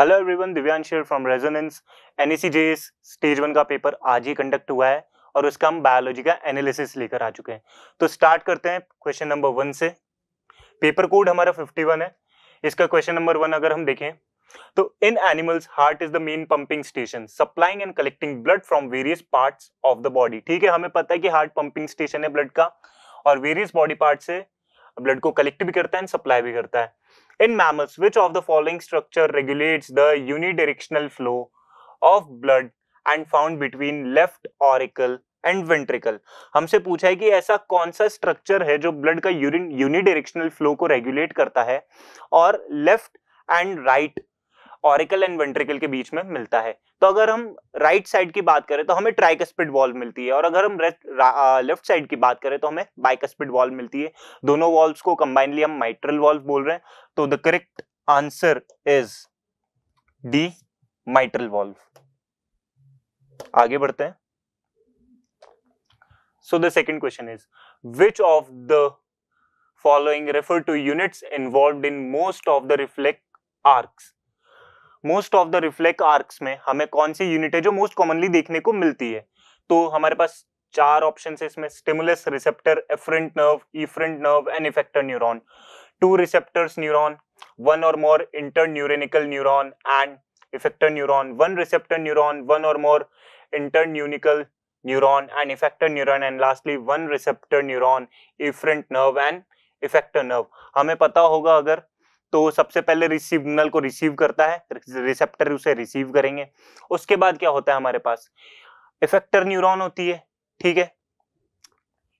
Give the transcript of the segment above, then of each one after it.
Hello everyone Divyansh from Resonance NECJS stage one का paper आज ही कंडक्ट हुआ है और उसका हम बायोलॉजी का एनालिसिस लेकर आ चुके हैं तो स्टार्ट करते हैं क्वेश्चन नंबर वन से पेपर कोड हमारा 51 है इसका क्वेश्चन नंबर वन अगर हम देखें तो इन animals heart is the main pumping station supplying and collecting blood from various part of the body ठीक है हमें पता है कि हार्ट पंपिंग स्टेशन है ब्लड का और वेरियस बॉडी पार्ट से ब्लड को कलेक्ट भी करता है एंड सप्लाई भी करता है In mammals, which of the following structure regulates the unidirectional flow of blood and found between left auricle and ventricle हमसे पूछा है कि ऐसा कौन सा स्ट्रक्चर है जो ब्लड का यूरिन यूनिडायरेक्शनल फ्लो को रेगुलेट करता है और left and right auricle and ventricle के बीच में मिलता है तो अगर हम राइट right साइड की बात करें तो हमें ट्राइकस्पिड वॉल्व मिलती है और अगर हम लेफ्ट साइड की बात करें तो हमें बाइकस्पिड वॉल्व मिलती है दोनों वॉल्व्स को कंबाइनली हम माइट्रल वॉल्व बोल रहे हैं तो the correct answer is D mitral valve आगे बढ़ते हैं so the second question is which of the following refer to units involve in most of the reflex arcs most of the reflex arcs में हमें कौन सी unit है जो most commonly देखने को मिलती है तो हमारे पास चार ऑप्शन है इसमें stimulus receptor afferent nerve efferent nerve and effector neuron two receptors neuron one or more internuncial neuron and effector neuron one receptor neuron one or more internuncial neuron and effector neuron and lastly one receptor neuron efferent nerve and effector nerve हमें पता होगा अगर तो सबसे पहले signal को receive करता है रिसेप्टर उसे रिसीव करेंगे उसके बाद क्या होता है हमारे पास इफेक्टर न्यूरॉन होती है ठीक है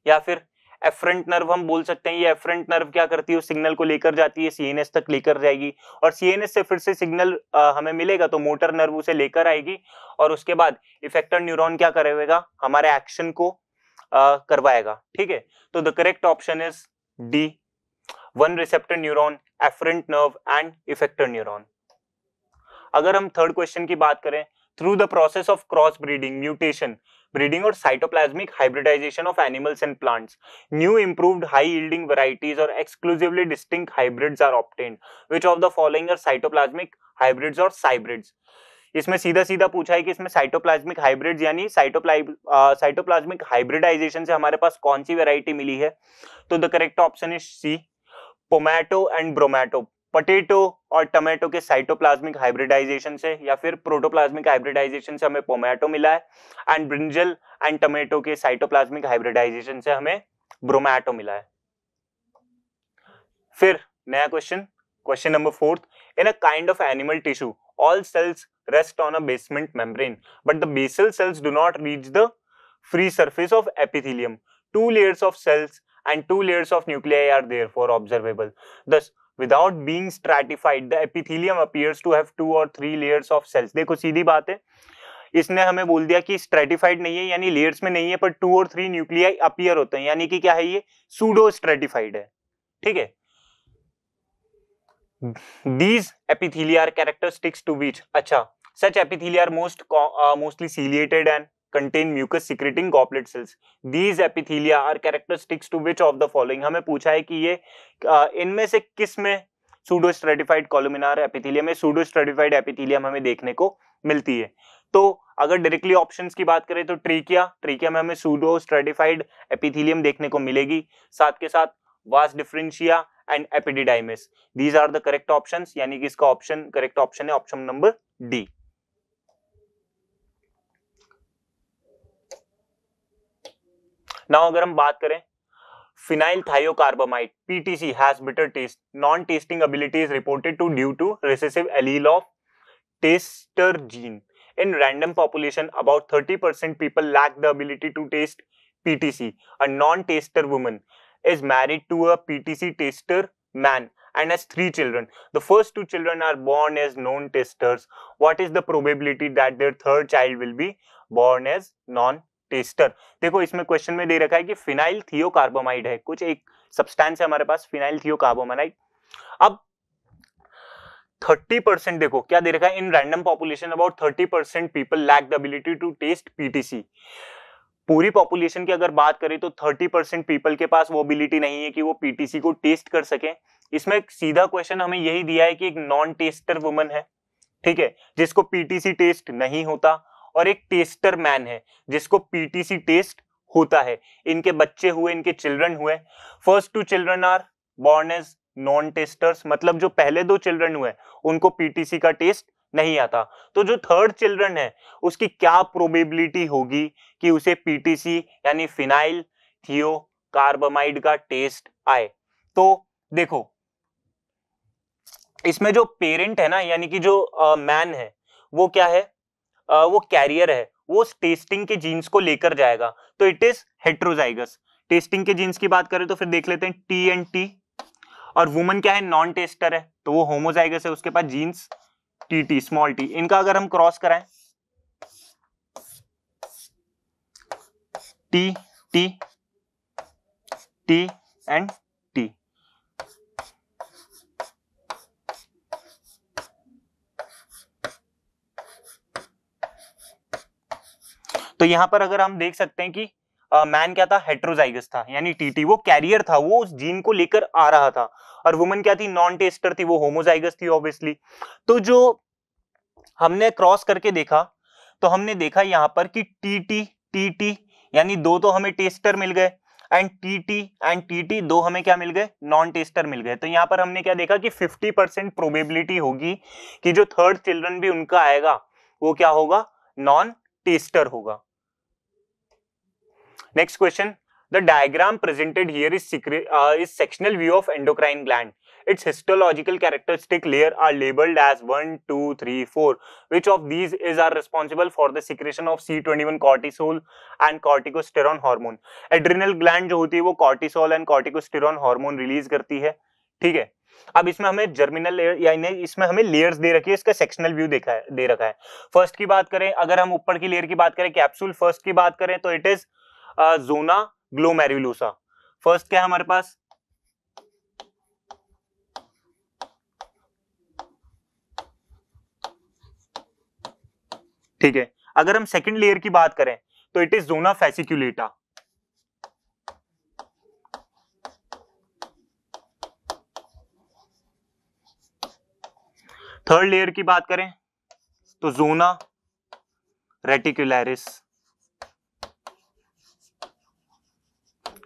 या फिर एफ्रंट नर्व हम बोल सकते हैं ये एफ्रंट नर्व क्या करती है सिग्नल को लेकर जाती है सीएनएस तक लेकर जाएगी और सीएनएस से फिर से सिग्नल हमें मिलेगा तो मोटर नर्व उसे लेकर आएगी और उसके बाद इफेक्टर न्यूरॉन क्या करेगा हमारे एक्शन को आ, करवाएगा ठीक है तो the correct option is D one receptor neuron afferent nerve and effector neuron अगर हम थर्ड क्वेश्चन की बात करें through the process of cross breeding mutation breeding और cytoplasmic hybridization of animals and plants new improved high yielding varieties और exclusively distinct hybrids are obtained which of the following are cytoplasmic hybrids or cybrids इसमें सीधा सीधा पूछा है कि इसमें cytoplasmic hybrids यानी साइटोप्लाज्मिक हाइब्रिडाइजेशन से हमारे पास कौन सी वैरायटी मिली है तो the correct option is C pomato and bromato potato और टमेटो के साइटोप्लाज्मिक हाइब्रिडाइजेशन से या फिर प्रोटोप्लाज्मिक हाइब्रिडाइजेशन से हमें पोमैटो मिला है एंड ब्रिंजल एंड टमेटो के साइटोप्लाज्मिक हाइब्रिडाइजेशन से हमें ब्रोमैटो मिला है फिर नया question question number fourth in a kind of animal tissue all cells rest on a basement membrane but the basal cells do not reach the free surface of epithelium two layers of cells and two layers of nuclei are therefore observable. Thus, without being stratified, the epithelium appears to have two or three layers of cells. dekho seedhi baat hai इसने हमें बोल दिया कि stratified नहीं है यानी layers में नहीं है पर टू और थ्री न्यूक्लिया अपियर होते हैं यानी कि क्या है ये सूडो स्ट्रेटिफाइड है ठीक है these epithelia characteristics to beach अच्छा such such most mostly ciliated and contain mucus secreting goblet cells these epithelia are characteristics to which of the following hame pucha hai ki ye ये इनमें se kis में pseudo stratified columnar epithelium में pseudo stratified epithelium hame dekhne ko milti hai to अगर directly options की बात करें तो ट्रीकिया ट्रीकिया में हमें सूडो स्ट्रेटिफाइड एपिथीलियम देखने को मिलेगी साथ के साथ vas deferentia and epididymis these are the correct options यानी कि इसका ऑप्शन करेक्ट ऑप्शन है ऑप्शन नंबर डी नाउ अगर हम बात करें phenyl thiocarbamide ptc has bitter taste non tasting ability is reported to due to recessive allele of taster gene in random population about 30% people lack the ability to taste ptc a non taster woman is married to a ptc taster man and has three children the first two children are born as non tasters what is the probability that their third child will be born as non taster देखो इसमें question में दे रखा है कि phenyl थियोकार्बोमाइड है कुछ एक substance है हमारे पास फिनाइल थियोकार्बोमाइड अब 30 परसेंट देखो क्या दे रखा है in random population about 30 percent people lack the ability to taste PTC पूरी पॉपुलेशन की अगर बात करें तो 30 परसेंट पीपल के पास वो एबिलिटी नहीं है कि वो पीटीसी को टेस्ट कर सके इसमें सीधा क्वेश्चन हमें यही दिया है कि एक नॉन टेस्टर वुमन है ठीक है जिसको पीटीसी टेस्ट नहीं होता और एक टेस्टर मैन है जिसको पीटीसी टेस्ट होता है इनके बच्चे हुए इनके चिल्ड्रन हुए first two children are born as non tasters मतलब जो पहले दो चिल्ड्रन हुए उनको पीटीसी का टेस्ट नहीं आता तो जो थर्ड चिल्ड्रन है उसकी क्या प्रोबेबिलिटी होगी कि उसे पीटीसी यानी फिनाइल थियो कार्बामाइड का टेस्ट आए तो देखो इसमें जो पेरेंट है ना यानी कि जो मैन uh, है वो क्या है वो कैरियर है वो टेस्टिंग के जीन्स को लेकर जाएगा तो इट इज हेट्रोजाइगस टेस्टिंग के जीन्स की बात करें तो फिर देख लेते हैं टी एंड टी और वुमन क्या है नॉन टेस्टर है तो वो होमोजाइगस है उसके पास genes T T small T इनका अगर हम क्रॉस कराएं टी टी टी एंड तो यहाँ पर अगर हम देख सकते हैं कि मैन uh, क्या था हेट्रोजाइगस था यानी टीटी वो कैरियर था वो उस जीन को लेकर आ रहा था और वुमन क्या थी नॉन टेस्टर थी वो होमोजाइगस थी ऑब्वियसली तो जो हमने क्रॉस करके देखा तो हमने देखा यहाँ पर कि टीटी टीटी यानी दो तो हमें टेस्टर मिल गए एंड टीटी एंड टीटी दो हमें क्या मिल गए नॉन टेस्टर मिल गए तो यहाँ पर हमने क्या देखा कि 50 परसेंट प्रोबेबिलिटी होगी कि जो थर्ड चिल्ड्रन भी उनका आएगा वो क्या होगा नॉन टेस्टर होगा next question the diagram presented here is is sectional view of endocrine gland its histological characteristic layer are labelled as one two three four which of these is are responsible for the secretion of C twenty cortisol and corticosterone hormone adrenal gland जो होती है वो cortisol and corticosterone hormone release करती है ठीक है अब इसमें हमें जर्मिनल लेयर यानी इसमें हमें लेयर्स दे रखी है इसका सेक्शनल व्यू देखा है दे रखा है फर्स्ट की बात करें अगर हम ऊपर की लेयर की बात करें कैप्सूल फर्स्ट की बात करें तो it is zona glomerulosa first क्या है हमारे पास ठीक है अगर हम सेकंड लेयर की बात करें तो it is zona fasciculata third layer की बात करें तो जोना रेटिकुलरिस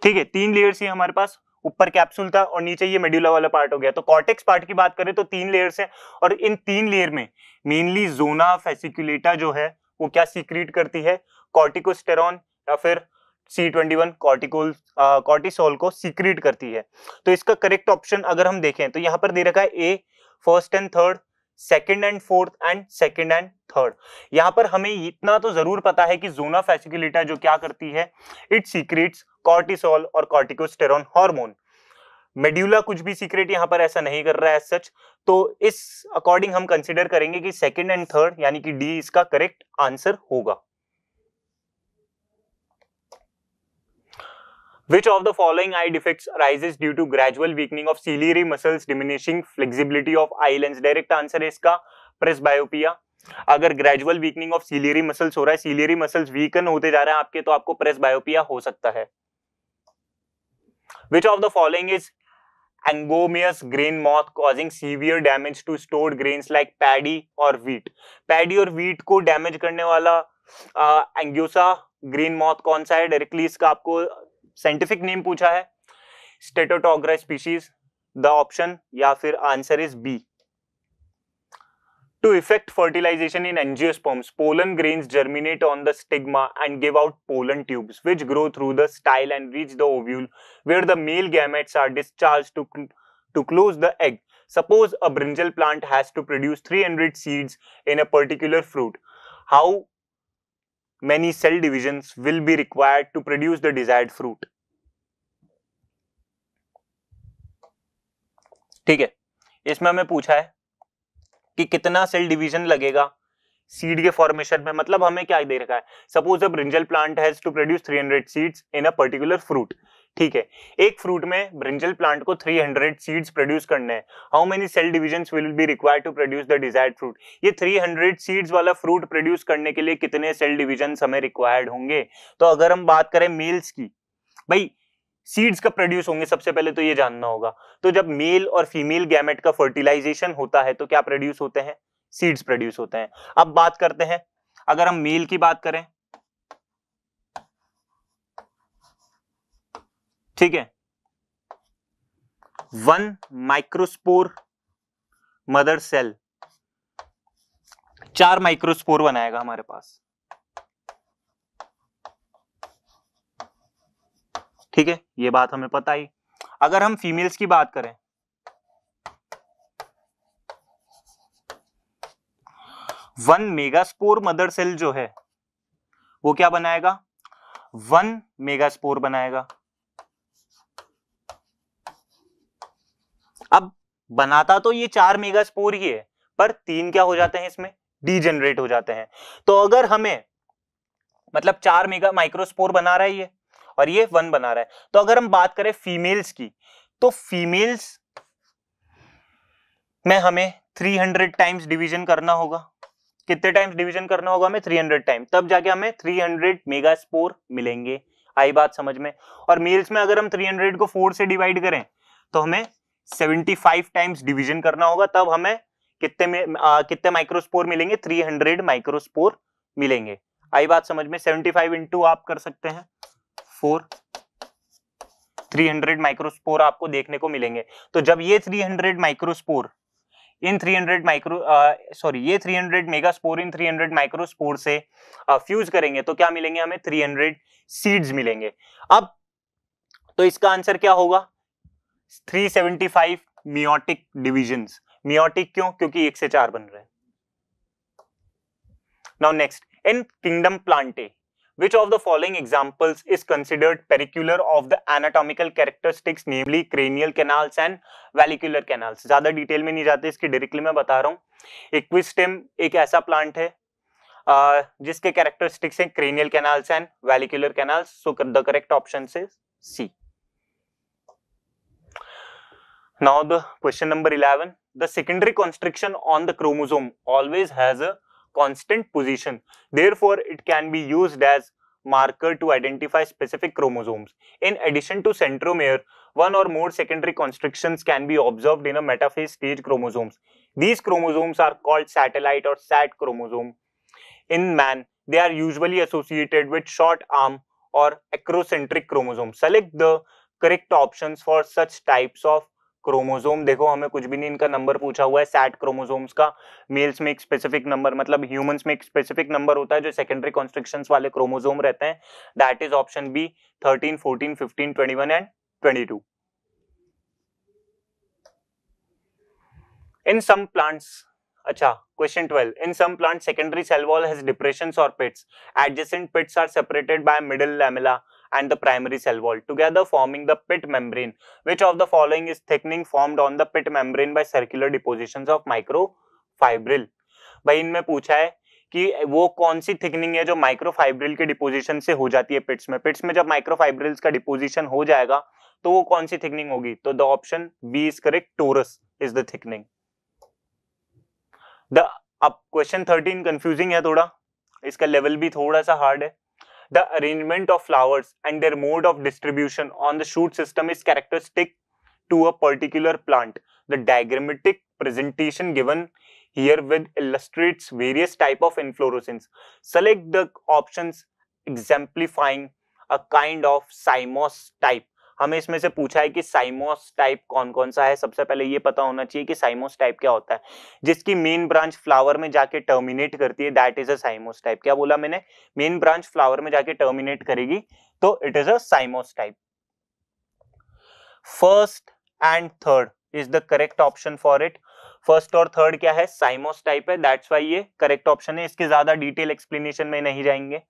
ठीक है तीन लेयर्स ही हमारे पास ऊपर कैप्सूल था और नीचे ये मेड्यूला वाला पार्ट हो गया तो कॉर्टेक्स पार्ट की बात करें तो तीन लेयर्स हैं और इन तीन लेयर में मेनली जोना फेसिकुलेटा जो है वो क्या सीक्रेट करती है कॉर्टिकोस्टेरॉन या फिर C twenty one cortical cortisol को सीक्रेट करती है तो इसका करेक्ट ऑप्शन अगर हम देखें तो यहाँ पर दे रखा है A first and third second and fourth and second and third यहां पर हमें इतना तो जरूर पता है कि जोना फैसिकुलेटा जो क्या करती है इट सीक्रेट्स कॉर्टिसोल और कॉर्टिकोस्टेरॉन हार्मोन मेड्यूला कुछ भी सीक्रेट यहाँ पर ऐसा नहीं कर रहा है सच तो इस अकॉर्डिंग हम कंसिडर करेंगे कि सेकेंड एंड थर्ड यानी कि डी इसका करेक्ट आंसर होगा Which of the following eye defects arises due to gradual weakening of ciliary muscles, diminishing flexibility of eye lens? Direct answer is इसका presbyopia. अगर gradual weakening of ciliary muscles हो रहा है ciliary muscles weaken होते जा रहे हैं आपके तो आपको प्रेस बायोपिया हो सकता है which of the following is Angoumois grain moth causing severe damage to stored grains like paddy और व्हीट पैडी और व्हीट को डैमेज करने वाला एंग्योसा ग्रीन मॉथ कौन सा है डायरेक्टली इसका आपको साइंटिफिक नेम पूछा है स्टेटोटोग्रा स्पीशीज द ऑप्शन या फिर answer is B to effect fertilization in angiosperms pollen grains germinate on the stigma and give out pollen tubes which grow through the style and reach the ovule where the male gametes are discharge to to close the egg suppose a brinjal plant has to produce 300 seeds in a particular fruit how many cell divisions will be required to produce the desired fruit ठीक है इसमें हमें पूछा है कि कितना cell division लगेगा seed के फॉर्मेशन में मतलब हमें क्या दे रखा है suppose a brinjal plant has to produce 300 seeds in a particular fruit ठीक है एक फ्रूट में ब्रिंजल प्लांट को 300 सीड्स प्रोड्यूस करने हैं how many cell division will be require to produce the desired fruit ये 300 सीड्स वाला फ्रूट प्रोड्यूस करने के लिए कितने सेल डिविजन हमें रिक्वायर्ड होंगे तो अगर हम बात करें मेल्स की भाई सीड्स कब प्रोड्यूस होंगे सबसे पहले तो ये जानना होगा तो जब मेल और फीमेल गैमेट का फर्टिलाइजेशन होता है तो क्या प्रोड्यूस होते हैं सीड्स प्रोड्यूस होते हैं अब बात करते हैं अगर हम मेल की बात करें ठीक है वन माइक्रोस्पोर मदर सेल चार माइक्रोस्पोर बनाएगा हमारे पास ठीक है ये बात हमें पता ही अगर हम फीमेल्स की बात करें वन मेगास्पोर मदर सेल जो है वो क्या बनाएगा वन मेगास्पोर बनाएगा अब बनाता तो ये चार मेगा स्पोर ही है पर तीन क्या हो जाते हैं इसमें जनरेट हो जाते हैं तो अगर हमें मतलब चार मेगा माइक्रोस्पोर बना रहा है ये और ये वन बना रहा है तो अगर हम बात करें फीमेल्स की तो फीमेल्स में हमें 300 टाइम्स डिवीजन करना होगा कितने टाइम्स डिवीजन करना होगा हमें 300 टाइम तब जाके हमें 300 मेगा स्पोर मिलेंगे आई बात समझ में और मेल्स में अगर हम 300 को फोर से डिवाइड करें तो हमें 75 टाइम्स डिवीजन करना होगा तब हमें कितने में कितने माइक्रोस्पोर मिलेंगे 300 माइक्रोस्पोर मिलेंगे आई बात समझ में 75 फाइव इंटू आप कर सकते हैं फोर 300 माइक्रोस्पोर आपको देखने को मिलेंगे तो जब ये 300 माइक्रोस्पोर इन 300 माइक्रो सॉरी ये 300 मेगा स्पोर इन 300 माइक्रोस्पोर से फ्यूज करेंगे तो क्या मिलेंगे हमें 300 सीड्स मिलेंगे अब तो इसका आंसर क्या होगा three seventy five meiotic division meiotic क्यों क्योंकि एक से चार बन रहे हैं now next in kingdom Plantae which of the following examples is considered peculiar of the anatomical characteristics namely cranial canals and vesicular canals ज्यादा डिटेल में नहीं जाते इसकी डायरेक्टली मैं बता रहा हूँ इक्विस्टेम एक ऐसा प्लांट है जिसके कैरेक्टरिस्टिक्स हैं cranial canals and vesicular canals so the correct option से C Now the question number 11, the secondary constriction on the chromosome always has a constant position. Therefore, it can be used as marker to identify specific chromosomes. In addition to centromere, one or more secondary constrictions can be observed in a metaphase stage chromosomes. These chromosomes are called satellite or sat chromosome. In man, they are usually associated with short arm or acrocentric chromosomes. Select the correct options for such types of chromosome देखो हमें कुछ भी नहीं इनका number पूछा हुआ है set chromosomes का मेल्स में एक स्पेसिफिक नंबर मतलब ह्यूमंस में एक स्पेसिफिक नंबर होता है जो सेकेंडरी कॉन्स्ट्रिक्शन वाले क्रोमोजोम रहते हैं that is option B thirteen fourteen fifteen twenty one and twenty two in some plants अच्छा question twelve in some plant secondary cell wall has depression और pits adjacent pits are separated by middle lamella and the primary cell wall together forming the pit membrane. Which of the following is thickening formed on the pit membrane by circular depositions of microfibril? bhai inme pucha hai कि वो कौन सी thickening है जो microfibril के deposition से हो जाती है पिट्स में पिट्स में जब माइक्रोफाइब्रिल्स का डिपोजिशन हो जाएगा तो वो कौन सी थिकनिंग होगी तो the option B is correct torus is the thickening the अब क्वेश्चन थर्टीन कंफ्यूजिंग है थोड़ा इसका लेवल भी थोड़ा सा हार्ड है The arrangement of flowers and their mode of distribution on the shoot system is characteristic to a particular plant. The diagrammatic presentation given here with illustrates various type of inflorescence. Select the options exemplifying a kind of cymos type हमें इसमें से पूछा है कि साइमोस type कौन कौन सा है सबसे पहले ये पता होना चाहिए कि साइमोस टाइप क्या होता है जिसकी मेन ब्रांच फ्लावर में जाके टर्मिनेट करती है that is a cymose type क्या बोला मैंने मेन ब्रांच फ्लावर में जाके टर्मिनेट करेगी तो it is a cymose type first and third is the correct option for it first और थर्ड क्या है साइमोस टाइप है दैट्स वाई ये करेक्ट ऑप्शन है इसके ज्यादा डिटेल एक्सप्लेनेशन में नहीं जाएंगे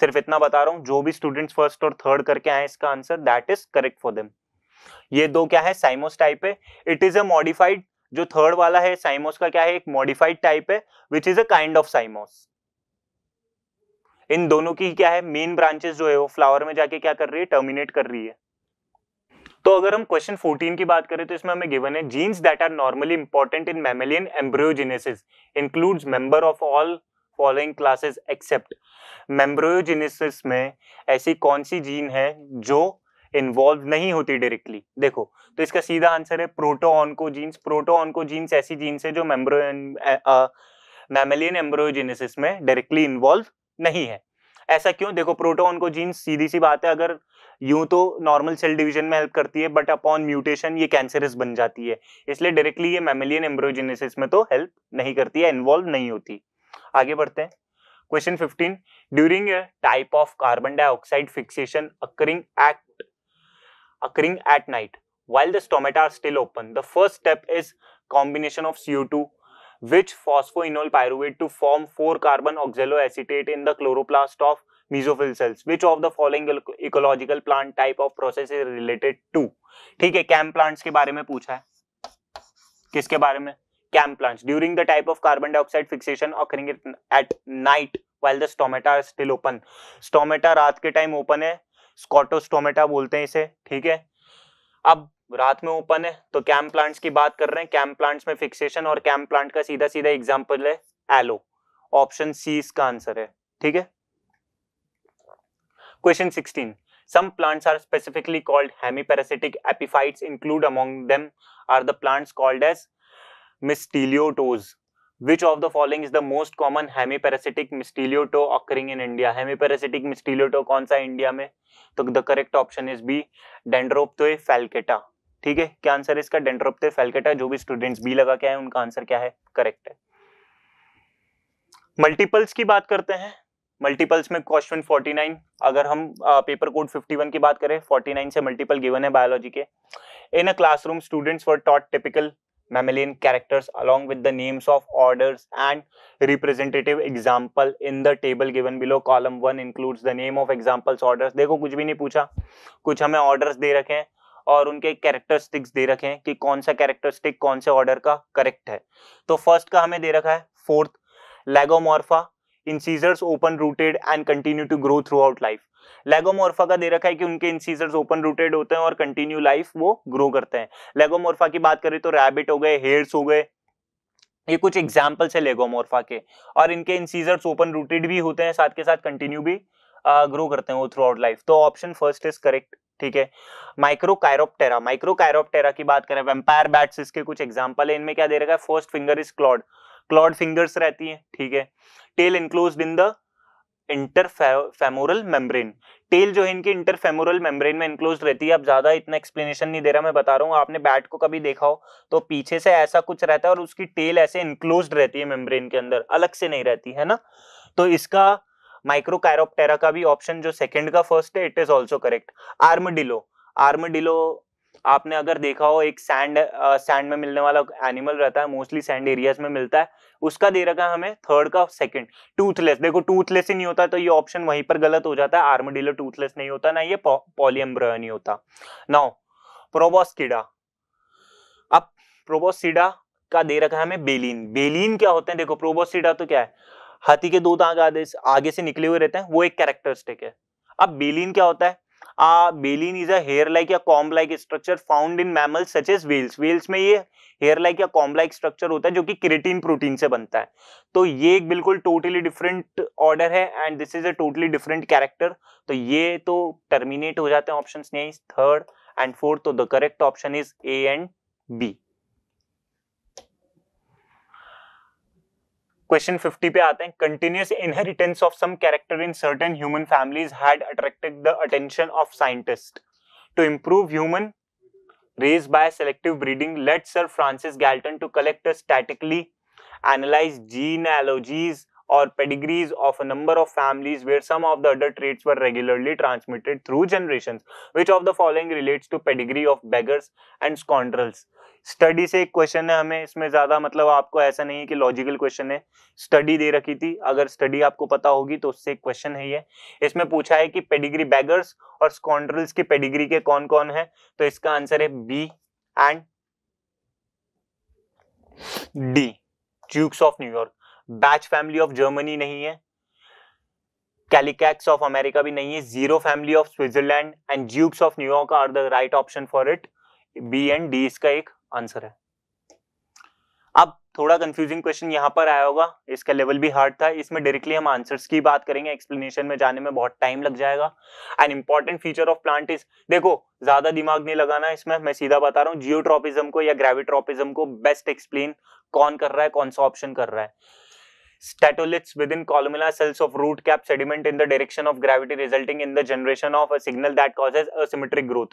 सिर्फ इतना बता रहा हूँ जो भी स्टूडेंट्स फर्स्ट और थर्ड करके आए इसका answer that is correct for them ये दो क्या है साइमोस टाइप है इट इज अ मॉडिफाइड जो थर्ड वाला है साइमोस का क्या है एक मॉडिफाइड टाइप है which is a kind of cymose इन दोनों की क्या है मेन ब्रांचेस जो है वो फ्लावर में जाके क्या कर रही है टर्मिनेट कर रही है तो अगर हम क्वेश्चन 14 की बात करें तो इसमें हमें गिवन है genes that are normally important in mammalian embryogenesis includes member of all following classes except embryogenesis में ऐसी कौन सी जीन है जो इन्वॉल्व नहीं होती डायरेक्टली देखो तो इसका सीधा आंसर है proto onco genes proto onco genes ऐसी जीन्स है जो मेम्ब्रो मेमेलियन एम्ब्रियोजेनेसिस में डायरेक्टली इन्वॉल्व नहीं है ऐसा क्यों देखो प्रोटो ऑनको जीन्स सीधी सी बात है अगर यूं तो नॉर्मल सेल डिवीजन में हेल्प करती है बट अपॉन म्यूटेशन ये कैंसरस बन जाती है इसलिए डायरेक्टली ये मेमिलियन एम्ब्रोजेनेसिस में तो हेल्प नहीं करती है इन्वॉल्व नहीं होती आगे बढ़ते हैं question 15 during type of carbon dioxide fixation occurring at occurring at night while the stomata are still open the first step is combination of C which phosphoenol pyruvate to form four carbon oxaloacetate in the chloroplast of mesophyll cells which of the following ecological plant type of process is related to ठीक है cam plants के बारे में पूछा है किसके बारे में CAM plants during the type of carbon dioxide fixation occurring at night while the stomata still open stomata रात के टाइम ओपन है स्कॉटोस्टोमेटा बोलते हैं इसे ठीक है अब रात में ओपन है तो कैम प्लांट्स की बात कर रहे हैं कैम प्लांट्स में फिक्सेशन और कैम प्लांट का सीधा सीधा एग्जाम्पल है एलो ऑप्शन सी इसका आंसर है ठीक है Question 16. Some plants are specifically called hemiparasitic epiphytes. Include among them are the plants called as misteliotoes. Which of the following is the most common hemiparasitic misteliotoe occurring in India? Hemiparasitic misteliotoe कौन सा India में? तो the correct option is B. Dendroptoe falcata. ठीक है क्या answer है इसका डेंड्रोपते फेलकेटा जो भी स्टूडेंट्स बी लगा के आए उनका आंसर क्या है करेक्ट है मल्टीपल्स की बात करते हैं मल्टीपल्स में क्वेश्चन 49 अगर हम पेपर कोड 51 की बात करें 49 से मल्टीपल गिवन है बायोलॉजी के in a classroom students were taught typical mammalian characters along with the names of orders and representative example in the table given below column one includes the name of examples orders देखो कुछ भी नहीं पूछा कुछ हमें orders दे रखे हैं और उनके कैरेक्टरिस्टिक्स दे रखे हैं कि कौन सा कैरेक्टरिस्टिक कौन से ऑर्डर का करेक्ट है तो फर्स्ट का हमें दे रखा है fourth Lagomorpha incisors open rooted and continue to grow throughout life Lagomorpha का दे रखा है कि उनके इंसीजर्स ओपन रूटेड होते हैं और कंटिन्यू लाइफ वो ग्रो करते हैं लेगोमोर्फा की बात करें तो रैबिट हो गए हेयर्स हो गए ये कुछ एग्जाम्पल्स है लेगोमोर्फा के और इनके इंसीजर्स ओपन रूटेड भी होते हैं साथ के साथ कंटिन्यू भी ग्रो करते हैं वो थ्रू आउट लाइफ तो ऑप्शन फर्स्ट इज करेक्ट ठीक है माइक्रो कायरोप्टेरा माइक्रो कायरोप्टेरा की बात करें वेम्पायर बैट्स इसके कुछ एग्जाम्पल है इनमें क्या दे रखा है first finger is clawed clawed fingers रहती है ठीक है tail enclose in the interfemoral membrane tail जो है इनकी इंटरफेमोरल मेम्ब्रेन में इंक्लोज रहती है अब ज्यादा इतना एक्सप्लेनेशन नहीं दे रहा मैं बता रहा हूँ आपने बैट को कभी देखा हो तो पीछे से ऐसा कुछ रहता है और उसकी टेल ऐसे इंक्लोज रहती है मेम्ब्रेन के अंदर अलग से नहीं रहती है ना तो इसका माइक्रोकायरोप्टेरा का भी ऑप्शन जो सेकेंड का फर्स्ट है it is also correct armadillo armadillo आपने अगर देखा हो एक सैंड सैंड में मिलने वाला एनिमल रहता है मोस्टली सैंड एरियाज में मिलता है उसका दे रखा है हमें थर्ड का सेकंड टूथलेस देखो टूथलेस ही नहीं होता तो ये ऑप्शन वहीं पर गलत हो जाता है आर्मडिलो टूथलेस नहीं होता ना ये पॉलियम्ब्रयो नहीं होता नाउ प्रोबोस्किडा अब प्रोबोसिडा का दे रखा है हमें बेलिन बेलिन क्या होते हैं देखो प्रोबोसिडा तो क्या है हाथी के दो दाग आगे आगे से निकले हुए रहते हैं वो एक कैरेक्टरिस्टिक है अब बेलिन क्या होता है बेलिन इज अ लाइक या comb like structure found in mammal such as whales whales में ये हेयर लाइक या कॉम्ब लाइक स्ट्रक्चर होता है जो कि क्रेटीन प्रोटीन से बनता है तो ये एक बिल्कुल टोटली डिफरेंट ऑर्डर है and this is a totally different character तो ये तो टर्मिनेट हो जाते हैं ऑप्शन थर्ड एंड फोर्थ तो the correct option is A and B Question 50 पे आते हैं continuous inheritance of some character in certain human families had attracted the attention of scientist to improve human race by selective breeding led sir francis galton to collect a statically analyze genealogies or pedigrees of a number of families where some of the other traits were regularly transmitted through generations. Which of the following relates to pedigree of beggars and scoundrels? Study से एक question है हमें इसमें ज्यादा मतलब आपको ऐसा नहीं है कि लॉजिकल क्वेश्चन है स्टडी दे रखी थी अगर स्टडी आपको पता होगी तो उससे एक क्वेश्चन है ये इसमें पूछा है कि पेडिग्री बैगर्स और स्कॉन्ड्रल्स की पेडिग्री के कौन कौन है तो इसका आंसर है B and D Dukes of New York Bach family of Germany नहीं है कैलिकैक्स ऑफ अमेरिका भी नहीं है Zero family of Switzerland and Dukes of New York are the right option for it B and D इसका एक answer है अब थोड़ा कंफ्यूजिंग क्वेश्चन यहाँ पर आया होगा इसका लेवल भी हार्ड था इसमें डायरेक्टली हम आंसर्स की बात करेंगे एक्सप्लेनेशन में जाने में बहुत टाइम लग जाएगा and important feature of plant is देखो ज्यादा दिमाग नहीं लगाना इसमें मैं सीधा बता रहा हूँ जियोट्रॉपिज्म को या ग्रेविट्रॉपिज्म को बेस्ट एक्सप्लेन कौन कर रहा है कौन सा ऑप्शन कर रहा है statoliths within columella cells of root cap sediment in the direction of gravity resulting in the generation of a signal that causes asymmetric growth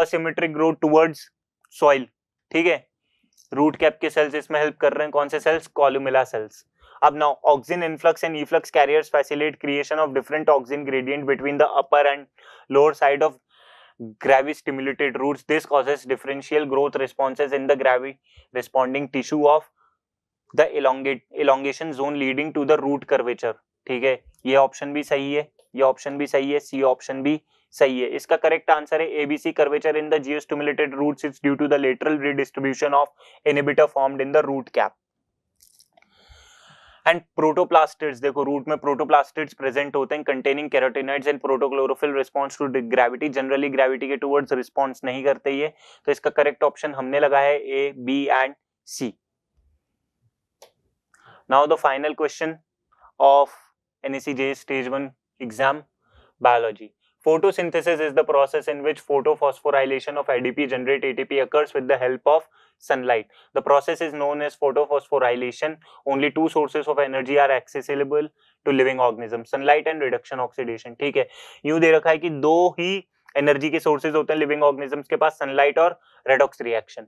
asymmetric growth towards soil ठीक है रूट कैप के cells इसमें help कर रहे हैं कौन से cells columella cells अब now oxygen influx and efflux carrier facilitate creation of different oxygen gradient between the upper and lower side of gravistimulated root this causes differential growth responses in the graviresponding tissue of the elongate elongation zone leading to the root curvature ठीक है ये option भी सही है ये option भी सही है सी ऑप्शन भी सही है इसका करेक्ट आंसर है ABC curvature in the geostimulated roots is due to the lateral redistribution of inhibitor formed in the root cap and protoplastids देखो रूट में प्रोटोप्लास्टिड्स प्रेजेंट होते हैं containing carotenoids and protochlorophyll response to gravity generally gravity के towards response नहीं करते ये तो इसका करेक्ट ऑप्शन हमने लगा है A B and C now the final question of NACJ stage one exam biology Photosynthesis is the process in which photophosphorylation of ADP generate ATP occurs with the help of sunlight. The process is known as photophosphorylation. Only two sources of energy are accessible to living organism, sunlight and reduction oxidation. ठीक है यूं दे रखा है कि दो ही energy के sources होते हैं लिविंग ऑर्गेनिजम्स के पास सनलाइट और redox reaction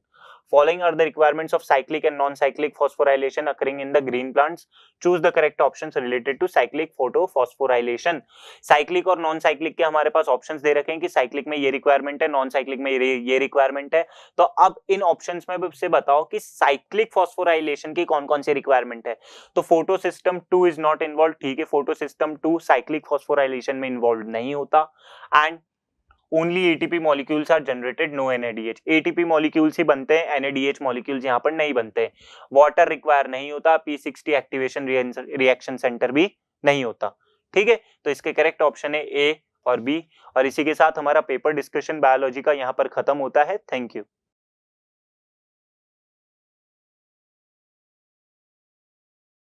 following are the requirements of cyclic and non cyclic phosphorylation occurring in the green plants choose the correct option related to cyclic photo phosphorylation cyclic और non cyclic के हमारे पास option दे रखें कि cyclic में ये requirement है non cyclic में ये रिक्वायरमेंट है तो अब इन ऑप्शन में से बताओ कि साइक्लिक फॉस्फोराइलेशन की कौन कौन सी रिक्वायरमेंट है तो photo system two is not involve ठीक है photo system two cyclic phosphorylation में इन्वॉल्व नहीं होता and only ATP molecules are generated no NADH ATP molecules ही बनते हैं एनएडीएच मॉलिक्यूल्स यहाँ पर नहीं बनते वाटर रिक्वायर नहीं होता P sixty activation reaction centre भी नहीं होता ठीक है तो इसके करेक्ट ऑप्शन है ए और बी और इसी के साथ हमारा पेपर डिस्कशन बायोलॉजी का यहाँ पर खत्म होता है थैंक यू